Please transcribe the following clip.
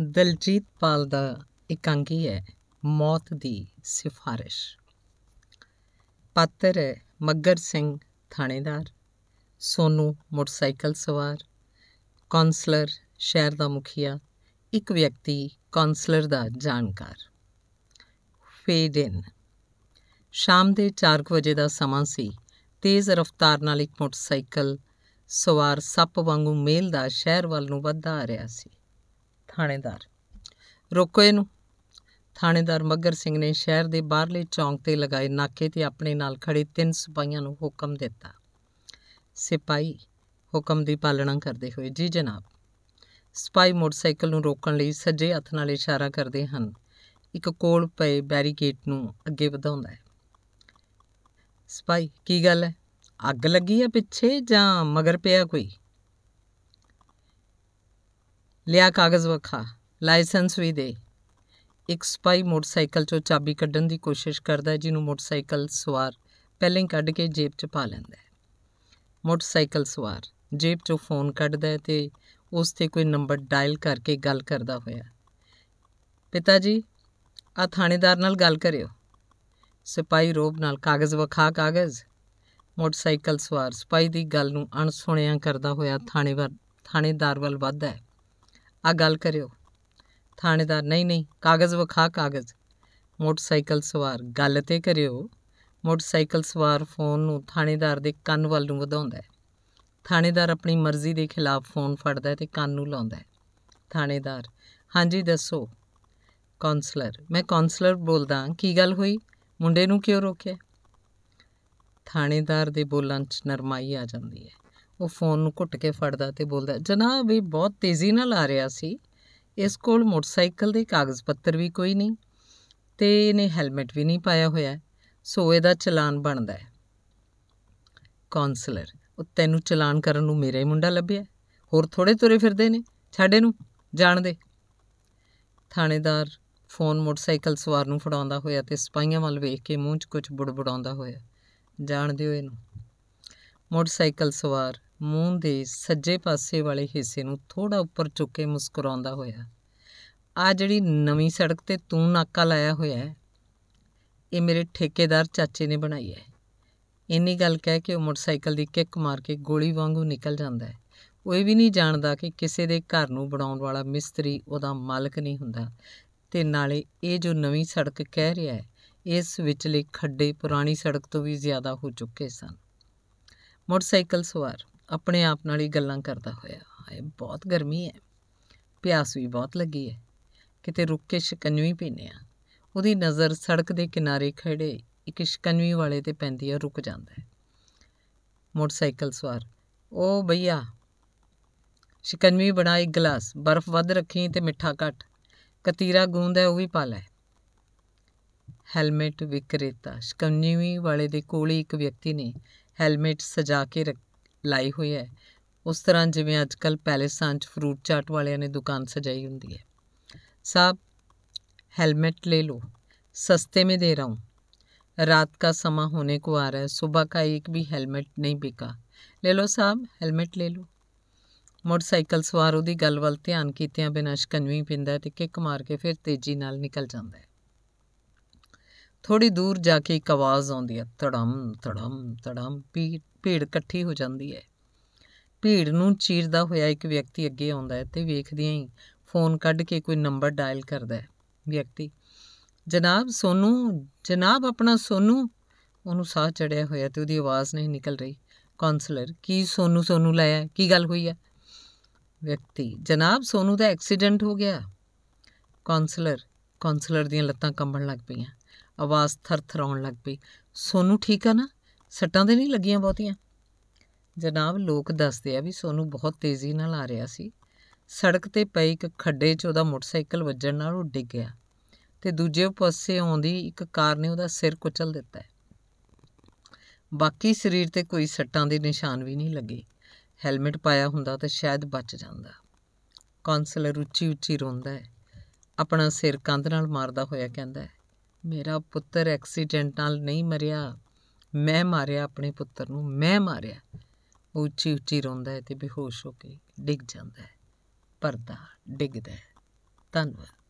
ਦਲਜੀਤ ਪਾਲ ਦਾ ਇਕਾਂਗੀ ਹੈ ਮੌਤ ਦੀ ਸਿਫਾਰਿਸ਼ ਪਾਤਰ ਮੱਗਰ ਸਿੰਘ ਥਾਣੇਦਾਰ ਸੋਨੂ ਮੋਟਰਸਾਈਕਲ ਸਵਾਰ ਕਾਉਂਸਲਰ ਸ਼ਹਿਰ ਦਾ ਮੁਖੀਆ ਇੱਕ ਵਿਅਕਤੀ ਕਾਉਂਸਲਰ ਦਾ ਜਾਣਕਾਰ ਫੇਡ ਇਨ ਸ਼ਾਮ ਦੇ 4 ਵਜੇ ਦਾ ਸਮਾਂ ਸੀ ਤੇਜ਼ ਰਫ਼ਤਾਰ ਨਾਲ ਇੱਕ ਮੋਟਰਸਾਈਕਲ ਸਵਾਰ ਸੱਪ ਵਾਂਗੂ ਮੇਲ ਦਾ ਸ਼ਹਿਰ ਵੱਲ ਨੂੰ ਵੱਧਦਾ ਆ ਰਿਹਾ ਸੀ ਥਾਣੇਦਾਰ ਰੋਕੋ ਇਹਨੂੰ ਥਾਣੇਦਾਰ ਮੱਗਰ ਸਿੰਘ ਨੇ ਸ਼ਹਿਰ ਦੇ ਬਾਹਰਲੇ ਚੌਂਕ ਤੇ ਲਗਾਏ ਨਾਕੇ ਤੇ ਆਪਣੇ ਨਾਲ ਖੜੇ ਤਿੰਨ ਸਿਪਾਹੀਆਂ ਨੂੰ ਹੁਕਮ ਦਿੱਤਾ ਸਿਪਾਹੀ ਹੁਕਮ ਦੀ ਪਾਲਣਾ ਕਰਦੇ ਹੋਏ ਜੀ ਜਨਾਬ ਸਿਪਾਹੀ ਮੋਟਰਸਾਈਕਲ ਨੂੰ ਰੋਕਣ ਲਈ ਸੱਜੇ ਹੱਥ ਨਾਲ ਇਸ਼ਾਰਾ ਕਰਦੇ ਹਨ ਇੱਕ ਕੋਲ ਪਏ ਬੈਰੀਕੇਡ ਨੂੰ ਅੱਗੇ ਵਧਾਉਂਦਾ ਹੈ ਸਿਪਾਹੀ ਕੀ ਗੱਲ ਹੈ ਅੱਗ ਲੱਗੀ ਹੈ ਪਿੱਛੇ ਜਾਂ ਮਗਰ ਪਿਆ ਕੋਈ ਲਿਆ ਕਾਗਜ਼ ਵਖਾ ਲਾਇਸੈਂਸ ਵੀ ਦੇ ਇੱਕ ਸਪਾਈ ਮੋਟਰਸਾਈਕਲ 'ਚੋਂ ਚਾਬੀ ਕੱਢਣ ਦੀ ਕੋਸ਼ਿਸ਼ ਕਰਦਾ ਹੈ ਜਿਹਨੂੰ ਮੋਟਰਸਾਈਕਲ ਸਵਾਰ ਪਹਿਲਾਂ ਹੀ ਕੱਢ ਕੇ ਜੇਬ 'ਚ ਪਾ ਲੈਂਦਾ ਹੈ ਮੋਟਰਸਾਈਕਲ ਸਵਾਰ ਜੇਬ 'ਚੋਂ ਫੋਨ ਕੱਢਦਾ ਹੈ ਤੇ ਉਸ ਤੇ ਕੋਈ ਨੰਬਰ ਡਾਇਲ ਕਰਕੇ ਗੱਲ ਕਰਦਾ ਹੋਇਆ ਪਿਤਾ ਜੀ ਆ ਥਾਣੇਦਾਰ ਨਾਲ ਗੱਲ ਕਰਿਓ ਸਿਪਾਈ ਰੋਬ ਨਾਲ ਕਾਗਜ਼ ਵਖਾ ਕਾਗਜ਼ ਮੋਟਰਸਾਈਕਲ ਸਵਾਰ ਸਿਪਾਈ ਦੀ ਗੱਲ ਨੂੰ ਅਣਸੁਣਿਆ ਕਰਦਾ ਹੋਇਆ ਥਾਣੇਵਰ ਥਾਣੇਦਾਰ ਵੱਲ ਵੱਧਦਾ ਹੈ ਆ ਗੱਲ ਕਰਿਓ ਥਾਣੇਦਾਰ ਨਹੀਂ ਨਹੀਂ ਕਾਗਜ਼ ਵਿਖਾ ਕਾਗਜ਼ ਮੋਟਰਸਾਈਕਲ ਸਵਾਰ ਗੱਲ ਤੇ ਕਰਿਓ ਮੋਟਰਸਾਈਕਲ ਸਵਾਰ ਫੋਨ ਨੂੰ ਥਾਣੇਦਾਰ ਦੇ ਕੰਨ ਵੱਲ ਨੂੰ ਵਧਾਉਂਦਾ ਹੈ ਥਾਣੇਦਾਰ ਆਪਣੀ ਮਰਜ਼ੀ ਦੇ ਖਿਲਾਫ ਫੋਨ ਫੜਦਾ ਹੈ ਤੇ ਕੰਨ ਨੂੰ ਲਾਉਂਦਾ ਹੈ ਥਾਣੇਦਾਰ ਹਾਂਜੀ ਦੱਸੋ ਕਾਉਂਸਲਰ ਮੈਂ ਕਾਉਂਸਲਰ ਬੋਲਦਾ ਕੀ ਗੱਲ ਹੋਈ ਮੁੰਡੇ ਨੂੰ ਕਿਉਂ ਰੋਕਿਆ ਥਾਣੇਦਾਰ ਦੇ ਬੋਲਾਂ 'ਚ ਨਰਮਾਈ ਆ ਜਾਂਦੀ ਹੈ ਉਹ ਫੋਨ ਨੂੰ ਘੁੱਟ ਕੇ ਫੜਦਾ ਤੇ ਬੋਲਦਾ ਜਨਾਬ ਇਹ ਬਹੁਤ ਤੇਜ਼ੀ ਨਾਲ ਆ ਰਿਹਾ ਸੀ ਇਸ ਕੋਲ ਮੋਟਰਸਾਈਕਲ ਦੇ ਕਾਗਜ਼ ਪੱਤਰ ਵੀ ਕੋਈ ਨਹੀਂ ਤੇ ਇਹਨੇ ਹੈਲਮਟ ਵੀ ਨਹੀਂ ਪਾਇਆ ਹੋਇਆ ਸੋ ਇਹਦਾ ਚਲਾਨ ਬਣਦਾ ਹੈ ਕਾਉਂਸਲਰ ਉਹ ਤੈਨੂੰ ਚਲਾਨ ਕਰਨ ਨੂੰ ਮੇਰਾ ਹੀ ਮੁੰਡਾ ਲੱਭਿਆ ਹੋਰ ਥੋੜੇ ਤੁਰੇ ਫਿਰਦੇ ਨੇ ਛਾੜੇ ਨੂੰ ਜਾਣ ਦੇ ਥਾਣੇਦਾਰ ਫੋਨ ਮੋਟਰਸਾਈਕਲ ਸਵਾਰ ਨੂੰ ਫੜਾਉਂਦਾ ਹੋਇਆ ਤੇ ਸਿਪਾਹੀਆਂ ਵੱਲ ਵੇਖ ਕੇ ਮੂੰਹ 'ਚ ਕੁਝ ਬੁੜਬੁੜਾਉਂਦਾ ਹੋਇਆ ਜਾਣ ਦਿਓ ਇਹਨੂੰ ਮੋਟਰਸਾਈਕਲ ਸਵਾਰ ਮੂੰਹ ਦੇ ਸੱਜੇ ਪਾਸੇ ਵਾਲੇ ਹਿੱਸੇ ਨੂੰ ਥੋੜਾ ਉੱਪਰ ਚੁੱਕ ਕੇ ਮੁਸਕਰਾਉਂਦਾ ਹੋਇਆ ਆ ਜਿਹੜੀ ਨਵੀਂ ਸੜਕ ਤੇ ਤੂੰ ਨਾਕਾ ਲਾਇਆ ਹੋਇਆ ਹੈ ਇਹ ਮੇਰੇ ਠੇਕੇਦਾਰ ਚਾਚੇ ਨੇ ਬਣਾਈ ਹੈ ਇੰਨੀ ਗੱਲ ਕਹਿ ਕੇ ਉਹ ਮੋਟਰਸਾਈਕਲ ਦੀ ਕਿੱਕ ਮਾਰ ਕੇ ਗੋਲੀ ਵਾਂਗੂ ਨਿਕਲ ਜਾਂਦਾ ਹੈ ਕੋਈ ਵੀ ਨਹੀਂ ਜਾਣਦਾ ਕਿ ਕਿਸੇ ਦੇ ਘਰ ਨੂੰ ਬਣਾਉਣ ਵਾਲਾ ਮਿਸਤਰੀ ਉਹਦਾ ਮਾਲਕ ਨਹੀਂ ਹੁੰਦਾ ਤੇ ਨਾਲੇ ਇਹ ਜੋ ਨਵੀਂ ਸੜਕ ਕਹਿ ਰਿਹਾ ਹੈ ਇਸ ਵਿਚਲੇ ਖੱਡੇ ਪੁਰਾਣੀ ਸੜਕ ਤੋਂ ਵੀ ਜ਼ਿਆਦਾ ਹੋ ਚੁੱਕੇ ਸਨ ਮੋਟਰਸਾਈਕਲ ਸਵਾਰ ਆਪਣੇ ਆਪ ਨਾਲ ਹੀ ਗੱਲਾਂ ਕਰਦਾ ਹੋਇਆ ਹਾਏ ਬਹੁਤ ਗਰਮੀ ਹੈ ਪਿਆਸ ਵੀ ਬਹੁਤ ਲੱਗੀ ਹੈ ਕਿਤੇ ਰੁੱਕ ਕੇ ਸ਼ਿਕੰਜਵੀ ਪੀਨੇ ਆ ਉਹਦੀ ਨਜ਼ਰ ਸੜਕ ਦੇ ਕਿਨਾਰੇ ਖੜੇ ਇੱਕ ਸ਼ਿਕੰਜਵੀ ਵਾਲੇ ਤੇ ਪੈਂਦੀ ਆ ਰੁਕ ਜਾਂਦਾ ਹੈ ਮੋਟਰਸਾਈਕਲ ਸਵਾਰ ਓ ਭਈਆ ਸ਼ਿਕੰਜਵੀ ਬਣਾ ਇੱਕ ਗਲਾਸ ਬਰਫ਼ ਵੱਧ ਰੱਖੀ ਤੇ ਮਿੱਠਾ ਘੱਟ ਕਤੀਰਾ ਗੂੰਦ ਹੈ ਉਹ ਵੀ ਪਾ ਲੈ ਹੈਲਮਟ ਵਿਕਰੇਤਾ ਸ਼ਿਕੰਜੀਵੀ ਵਾਲੇ ਦੇ ਕੋਲ ਇੱਕ ਵਿਅਕਤੀ ਨੇ ਹੈਲਮਟ ਸਜਾ ਕੇ ਲਾਈ ਹੋਈ ਹੈ ਉਸ ਤਰ੍ਹਾਂ ਜਿਵੇਂ ਅੱਜ ਕੱਲ ਪੈਲੇਸਾਂ 'ਚ ਫਰੂਟ ਚਾਟ ਵਾਲਿਆਂ ਨੇ ਦੁਕਾਨ ਸਜਾਈ ਹੁੰਦੀ ਹੈ ਸਾਬ ਹੈਲਮਟ ਲੈ ਲੋ ਸਸਤੇ ਮੇ ਦੇ ਰਹਾ ਹੂੰ ਰਾਤ ਦਾ ਸਮਾਂ ਹੋਣੇ ਕੋ ਆ ਰਿਹਾ ਹੈ ਸਵੇਰ ਕਾ ਇੱਕ ਵੀ ਹੈਲਮਟ ਨਹੀਂ ਬਿਕਾ ਲੈ ਲੋ ਸਾਬ ਹੈਲਮਟ ਲੈ ਲੋ ਮੋਟਰਸਾਈਕਲ ਸਵਾਰ ਉਹਦੀ ਗੱਲ ਵੱਲ ਧਿਆਨ ਕੀਤਿਆਂ ਬਿਨਾਂ ਸ਼ਕਨਵੀ ਪਿੰਦਾ ਤੇ ਕਿੱਕ ਮਾਰ ਕੇ ਫਿਰ ਤੇਜ਼ੀ ਨਾਲ ਨਿਕਲ ਜਾਂਦਾ ਹੈ ਥੋੜੀ ਦੂਰ ਜਾ ਕੇ ਇੱਕ ਆਵਾਜ਼ ਆਉਂਦੀ ਹੈ ਧੜਮ ਧੜਮ ਧੜਮ ਭੀੜ ਇਕੱਠੀ ਹੋ ਜਾਂਦੀ ਹੈ ਭੀੜ ਨੂੰ ਚੀਰਦਾ ਹੋਇਆ ਇੱਕ ਵਿਅਕਤੀ ਅੱਗੇ ਆਉਂਦਾ ਹੈ ਤੇ ਵੇਖਦਿਆਂ ਹੀ ਫੋਨ ਕੱਢ ਕੇ ਕੋਈ ਨੰਬਰ ਡਾਇਲ ਕਰਦਾ ਹੈ ਵਿਅਕਤੀ ਜਨਾਬ ਸੋਨੂ ਜਨਾਬ ਆਪਣਾ ਸੋਨੂ ਉਹਨੂੰ ਸਾਹ ਚੜਿਆ ਹੋਇਆ ਤੇ ਉਹਦੀ ਆਵਾਜ਼ ਨਹੀਂ ਨਿਕਲ ਰਹੀ ਕਾਉਂਸਲਰ ਕੀ ਸੋਨੂ ਸੋਨੂ ਲਾਇਆ ਕੀ ਗੱਲ ਹੋਈ ਹੈ ਵਿਅਕਤੀ ਜਨਾਬ ਸੋਨੂ ਦਾ ਐਕਸੀਡੈਂਟ ਹੋ ਗਿਆ ਕਾਉਂਸਲਰ ਕਾਉਂਸਲਰ ਦੀਆਂ ਲੱਤਾਂ ਕੰਬਣ ਲੱਗ ਪਈਆਂ ਆਵਾਜ਼ ਥਰਥਰਾਉਣ ਲੱਗ ਪਈ ਸੋਨੂੰ ਠੀਕ ਆ ਨਾ ਸੱਟਾਂ ਦੇ ਨਹੀਂ ਲੱਗੀਆਂ ਬਹੁਤੀਆਂ ਜਨਾਬ ਲੋਕ ਦੱਸਦੇ ਆ ਵੀ ਸੋਨੂੰ ਬਹੁਤ ਤੇਜ਼ੀ ਨਾਲ ਆ ਰਿਹਾ ਸੀ ਸੜਕ ਤੇ ਪਈ ਇੱਕ ਖੱਡੇ 'ਚ ਉਹਦਾ ਮੋਟਰਸਾਈਕਲ ਵੱਜਣ ਨਾਲ ਉਹ ਡਿੱਗ ਗਿਆ ਤੇ ਦੂਜੇ ਪਾਸੇ ਆਉਂਦੀ ਇੱਕ ਕਾਰ ਨੇ ਉਹਦਾ ਸਿਰ ਕੁਚਲ ਦਿੱਤਾ ਹੈ ਬਾਕੀ ਸਰੀਰ ਤੇ ਕੋਈ ਸੱਟਾਂ ਦੇ ਨਿਸ਼ਾਨ ਵੀ ਨਹੀਂ ਲੱਗੇ ਹੈਲਮਟ ਪਾਇਆ ਹੁੰਦਾ ਤਾਂ ਸ਼ਾਇਦ ਬਚ ਜਾਂਦਾ ਕਾਉਂਸਲਰ ਉੱਚੀ ਉੱਚੀ ਰੋਂਦਾ ਹੈ ਆਪਣਾ ਸਿਰ ਕੰਧ ਨਾਲ ਮਾਰਦਾ ਹੋਇਆ ਕਹਿੰਦਾ ਹੈ ਮੇਰਾ ਪੁੱਤਰ ਐਕਸੀਡੈਂਟ ਨਾਲ ਨਹੀਂ ਮਰਿਆ ਮੈਂ ਮਾਰਿਆ ਆਪਣੇ ਪੁੱਤਰ ਨੂੰ ਮੈਂ ਮਾਰਿਆ ਉਹ ਉੱਚੀ ਉੱਚੀ ਰੋਂਦਾ ਹੈ ਤੇ ਬੇਹੋਸ਼ ਹੋ ਕੇ ਡਿੱਗ ਜਾਂਦਾ ਹੈ ਪਰਦਾ ਡਿੱਗਦਾ ਹੈ ਧੰਨਵਾਦ